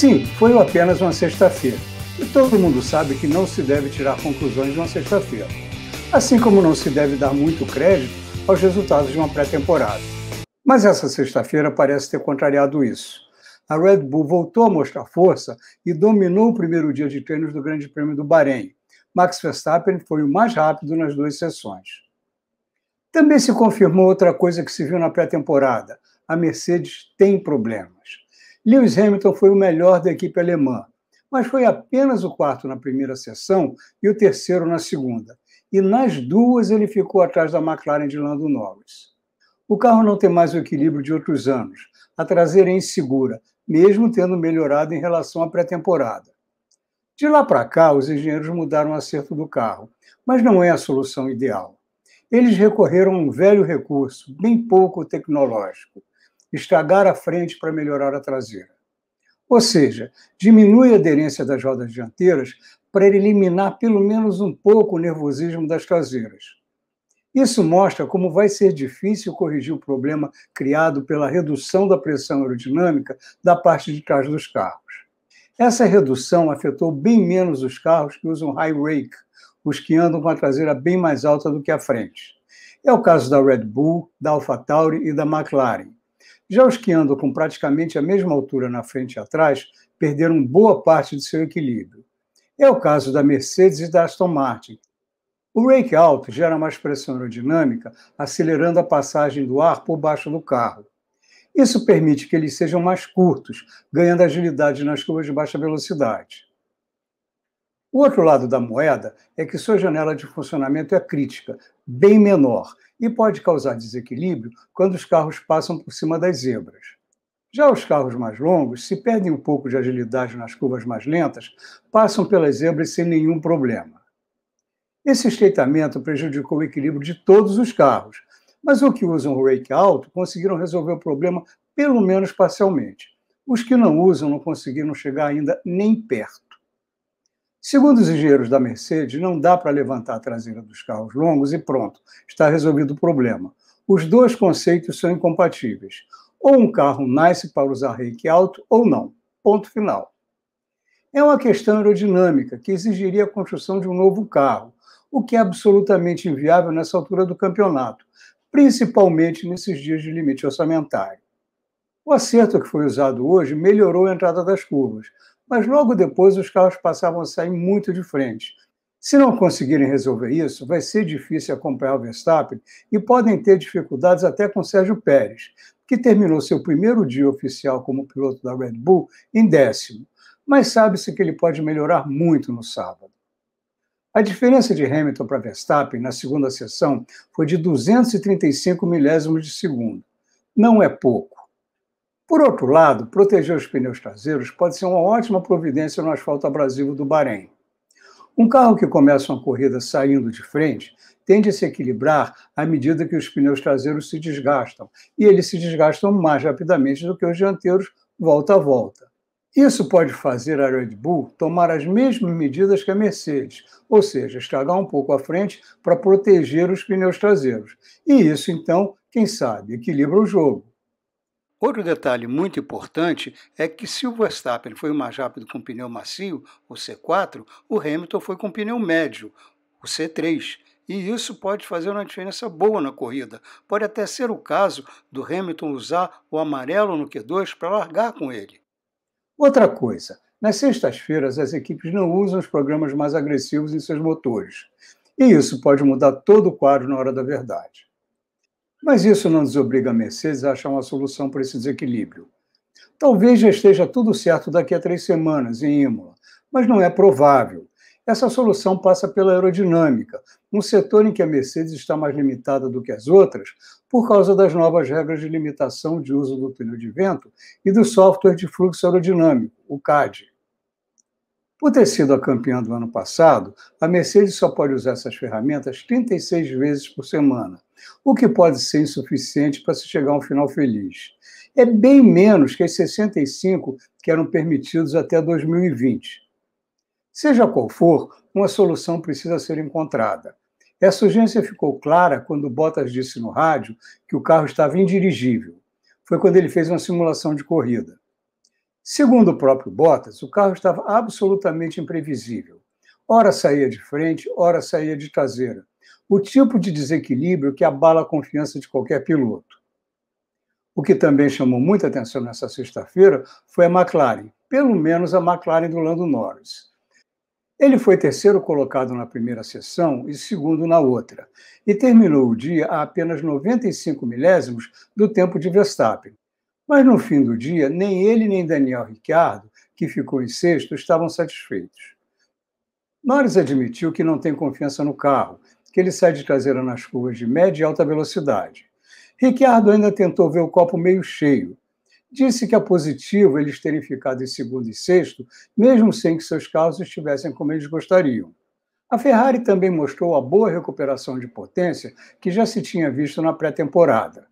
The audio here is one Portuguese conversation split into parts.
Sim, foi apenas uma sexta-feira. E todo mundo sabe que não se deve tirar conclusões de uma sexta-feira. Assim como não se deve dar muito crédito aos resultados de uma pré-temporada. Mas essa sexta-feira parece ter contrariado isso. A Red Bull voltou a mostrar força e dominou o primeiro dia de treinos do Grande Prêmio do Bahrein. Max Verstappen foi o mais rápido nas duas sessões. Também se confirmou outra coisa que se viu na pré-temporada: a Mercedes tem problemas. Lewis Hamilton foi o melhor da equipe alemã, mas foi apenas o quarto na primeira sessão e o terceiro na segunda. E nas duas ele ficou atrás da McLaren de Lando Norris. O carro não tem mais o equilíbrio de outros anos. A traseira é insegura, mesmo tendo melhorado em relação à pré-temporada. De lá para cá, os engenheiros mudaram o acerto do carro, mas não é a solução ideal. Eles recorreram a um velho recurso, bem pouco tecnológico, estragar a frente para melhorar a traseira. Ou seja, diminui a aderência das rodas dianteiras para eliminar pelo menos um pouco o nervosismo das traseiras. Isso mostra como vai ser difícil corrigir o problema criado pela redução da pressão aerodinâmica da parte de trás dos carros. Essa redução afetou bem menos os carros que usam high rake, os que andam com a traseira bem mais alta do que a frente. É o caso da Red Bull, da AlphaTauri e da McLaren. Já os que andam com praticamente a mesma altura na frente e atrás perderam boa parte de seu equilíbrio. É o caso da Mercedes e da Aston Martin. O rake alto gera mais pressão aerodinâmica, acelerando a passagem do ar por baixo do carro. Isso permite que eles sejam mais curtos, ganhando agilidade nas curvas de baixa velocidade. O outro lado da moeda é que sua janela de funcionamento é crítica, bem menor, e pode causar desequilíbrio quando os carros passam por cima das zebras. Já os carros mais longos, se perdem um pouco de agilidade nas curvas mais lentas, passam pelas zebras sem nenhum problema. Esse estreitamento prejudicou o equilíbrio de todos os carros, mas os que usam o rake alto conseguiram resolver o problema pelo menos parcialmente. Os que não usam não conseguiram chegar ainda nem perto. Segundo os engenheiros da Mercedes, não dá para levantar a traseira dos carros longos e pronto, está resolvido o problema. Os dois conceitos são incompatíveis. Ou um carro nasce para usar rake alto ou não. Ponto final. É uma questão aerodinâmica que exigiria a construção de um novo carro, o que é absolutamente inviável nessa altura do campeonato, principalmente nesses dias de limite orçamentário. O acerto que foi usado hoje melhorou a entrada das curvas, mas logo depois os carros passavam a sair muito de frente. Se não conseguirem resolver isso, vai ser difícil acompanhar o Verstappen e podem ter dificuldades até com Sérgio Pérez, que terminou seu primeiro dia oficial como piloto da Red Bull em décimo, mas sabe-se que ele pode melhorar muito no sábado. A diferença de Hamilton para Verstappen na segunda sessão foi de 235 milésimos de segundo. Não é pouco por outro lado, proteger os pneus traseiros pode ser uma ótima providência no asfalto abrasivo do Bahrein. Um carro que começa uma corrida saindo de frente tende a se equilibrar à medida que os pneus traseiros se desgastam, e eles se desgastam mais rapidamente do que os dianteiros volta a volta. Isso pode fazer a Red Bull tomar as mesmas medidas que a Mercedes, ou seja, estragar um pouco a frente para proteger os pneus traseiros. E isso, então, quem sabe, equilibra o jogo. Outro detalhe muito importante é que se o Verstappen foi o mais rápido com pneu macio, o C4, o Hamilton foi com pneu médio, o C3. E isso pode fazer uma diferença boa na corrida. Pode até ser o caso do Hamilton usar o amarelo no Q2 para largar com ele. Outra coisa, nas sextas-feiras as equipes não usam os programas mais agressivos em seus motores. E isso pode mudar todo o quadro na hora da verdade. Mas isso não desobriga a Mercedes a achar uma solução para esse desequilíbrio. Talvez já esteja tudo certo daqui a três semanas em Imola, mas não é provável. Essa solução passa pela aerodinâmica, um setor em que a Mercedes está mais limitada do que as outras por causa das novas regras de limitação de uso do túnel de vento e do software de fluxo aerodinâmico, o CAD. Por ter sido a campeã do ano passado, a Mercedes só pode usar essas ferramentas 36 vezes por semana, o que pode ser insuficiente para se chegar a um final feliz. É bem menos que as 65 que eram permitidos até 2020. Seja qual for, uma solução precisa ser encontrada. Essa urgência ficou clara quando Bottas disse no rádio que o carro estava indirigível. Foi quando ele fez uma simulação de corrida. Segundo o próprio Bottas, o carro estava absolutamente imprevisível. Ora saía de frente, ora saía de traseira. O tipo de desequilíbrio que abala a confiança de qualquer piloto. O que também chamou muita atenção nessa sexta-feira foi a McLaren, pelo menos a McLaren do Lando Norris. Ele foi terceiro colocado na primeira sessão e segundo na outra, e terminou o dia a apenas 95 milésimos do tempo de Verstappen, mas no fim do dia, nem ele nem Daniel Ricciardo, que ficou em sexto, estavam satisfeitos. Norris admitiu que não tem confiança no carro, que ele sai de traseira nas curvas de média e alta velocidade. Ricciardo ainda tentou ver o copo meio cheio. Disse que é positivo eles terem ficado em segundo e sexto, mesmo sem que seus carros estivessem como eles gostariam. A Ferrari também mostrou a boa recuperação de potência que já se tinha visto na pré-temporada.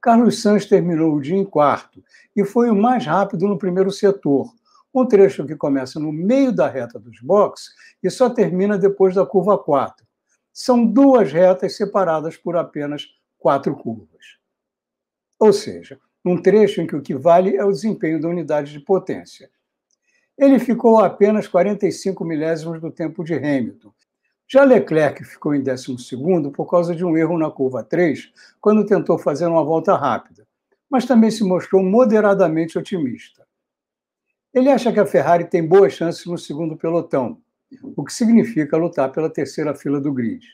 Carlos Sanz terminou o dia em quarto e foi o mais rápido no primeiro setor, um trecho que começa no meio da reta dos boxes e só termina depois da curva 4. São duas retas separadas por apenas quatro curvas. Ou seja, um trecho em que o que vale é o desempenho da unidade de potência. Ele ficou a apenas 45 milésimos do tempo de Hamilton já Leclerc ficou em 12 por causa de um erro na curva 3, quando tentou fazer uma volta rápida, mas também se mostrou moderadamente otimista. Ele acha que a Ferrari tem boas chances no segundo pelotão, o que significa lutar pela terceira fila do grid.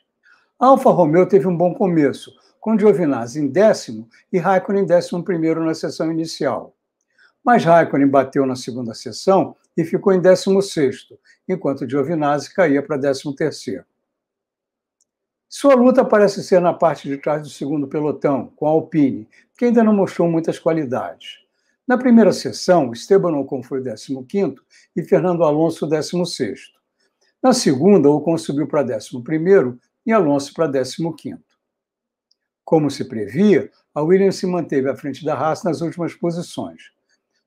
A Alfa Romeo teve um bom começo, com Giovinazzi em décimo e Raikkonen em décimo primeiro na sessão inicial. Mas Raikkonen bateu na segunda sessão e ficou em 16, enquanto Giovinazzi caía para 13. Sua luta parece ser na parte de trás do segundo pelotão, com a Alpine, que ainda não mostrou muitas qualidades. Na primeira sessão, Esteban Ocon foi 15 e Fernando Alonso 16. Na segunda, Ocon subiu para 11 e Alonso para 15. Como se previa, a Williams se manteve à frente da Haas nas últimas posições.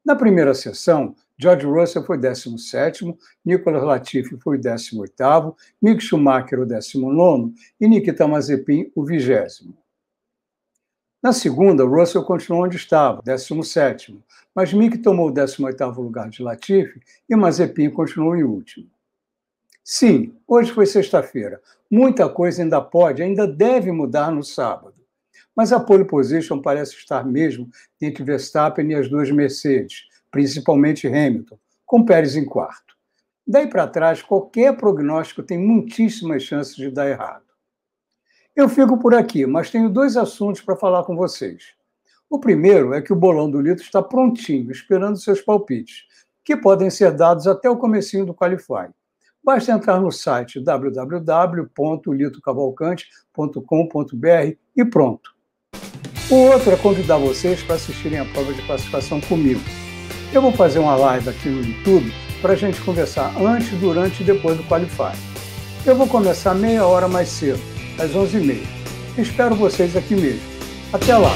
Na primeira sessão, George Russell foi 17º, Nicolas Latifi foi 18º, Mick Schumacher o 19º e Nikita Mazepin o 20 Na segunda, Russell continuou onde estava, 17º, mas Mick tomou o 18º lugar de Latifi e Mazepin continuou em último. Sim, hoje foi sexta-feira. Muita coisa ainda pode, ainda deve mudar no sábado. Mas a pole position parece estar mesmo entre Verstappen e as duas Mercedes, principalmente Hamilton, com Pérez em quarto. Daí para trás, qualquer prognóstico tem muitíssimas chances de dar errado. Eu fico por aqui, mas tenho dois assuntos para falar com vocês. O primeiro é que o bolão do Lito está prontinho, esperando seus palpites, que podem ser dados até o comecinho do Qualify. Basta entrar no site www.litocavalcante.com.br e pronto. O outro é convidar vocês para assistirem a prova de classificação comigo eu vou fazer uma live aqui no YouTube para a gente conversar antes, durante e depois do Qualify. Eu vou começar meia hora mais cedo, às 11h30. Espero vocês aqui mesmo. Até lá!